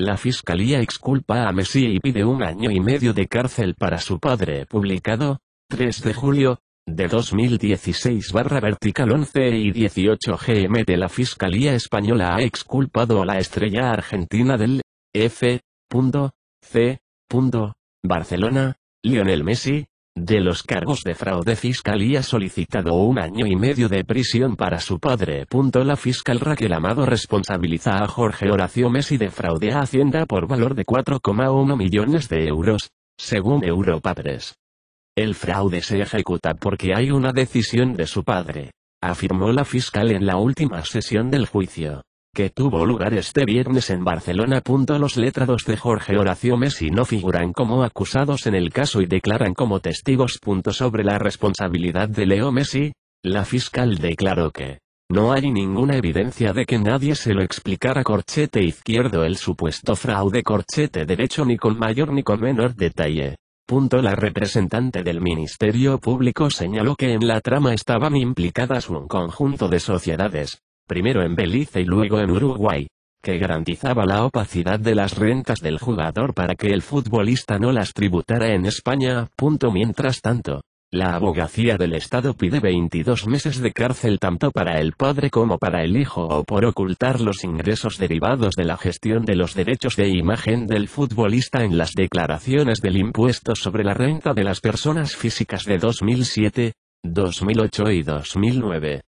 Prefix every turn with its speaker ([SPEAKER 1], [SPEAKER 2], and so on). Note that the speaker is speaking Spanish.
[SPEAKER 1] La fiscalía exculpa a Messi y pide un año y medio de cárcel para su padre, publicado 3 de julio de 2016 barra vertical 11 y 18 GM de la Fiscalía Española ha exculpado a la estrella argentina del F. C. Barcelona, Lionel Messi, de los cargos de fraude fiscal y ha solicitado un año y medio de prisión para su padre. La fiscal Raquel Amado responsabiliza a Jorge Horacio Messi de fraude a Hacienda por valor de 4,1 millones de euros, según Europa Press. El fraude se ejecuta porque hay una decisión de su padre, afirmó la fiscal en la última sesión del juicio que tuvo lugar este viernes en Barcelona. Los letrados de Jorge Horacio Messi no figuran como acusados en el caso y declaran como testigos. Sobre la responsabilidad de Leo Messi, la fiscal declaró que no hay ninguna evidencia de que nadie se lo explicara corchete izquierdo el supuesto fraude corchete derecho ni con mayor ni con menor detalle. la representante del Ministerio Público señaló que en la trama estaban implicadas un conjunto de sociedades, primero en Belice y luego en Uruguay, que garantizaba la opacidad de las rentas del jugador para que el futbolista no las tributara en España. Mientras tanto, la abogacía del Estado pide 22 meses de cárcel tanto para el padre como para el hijo o por ocultar los ingresos derivados de la gestión de los derechos de imagen del futbolista en las declaraciones del impuesto sobre la renta de las personas físicas de 2007, 2008 y 2009.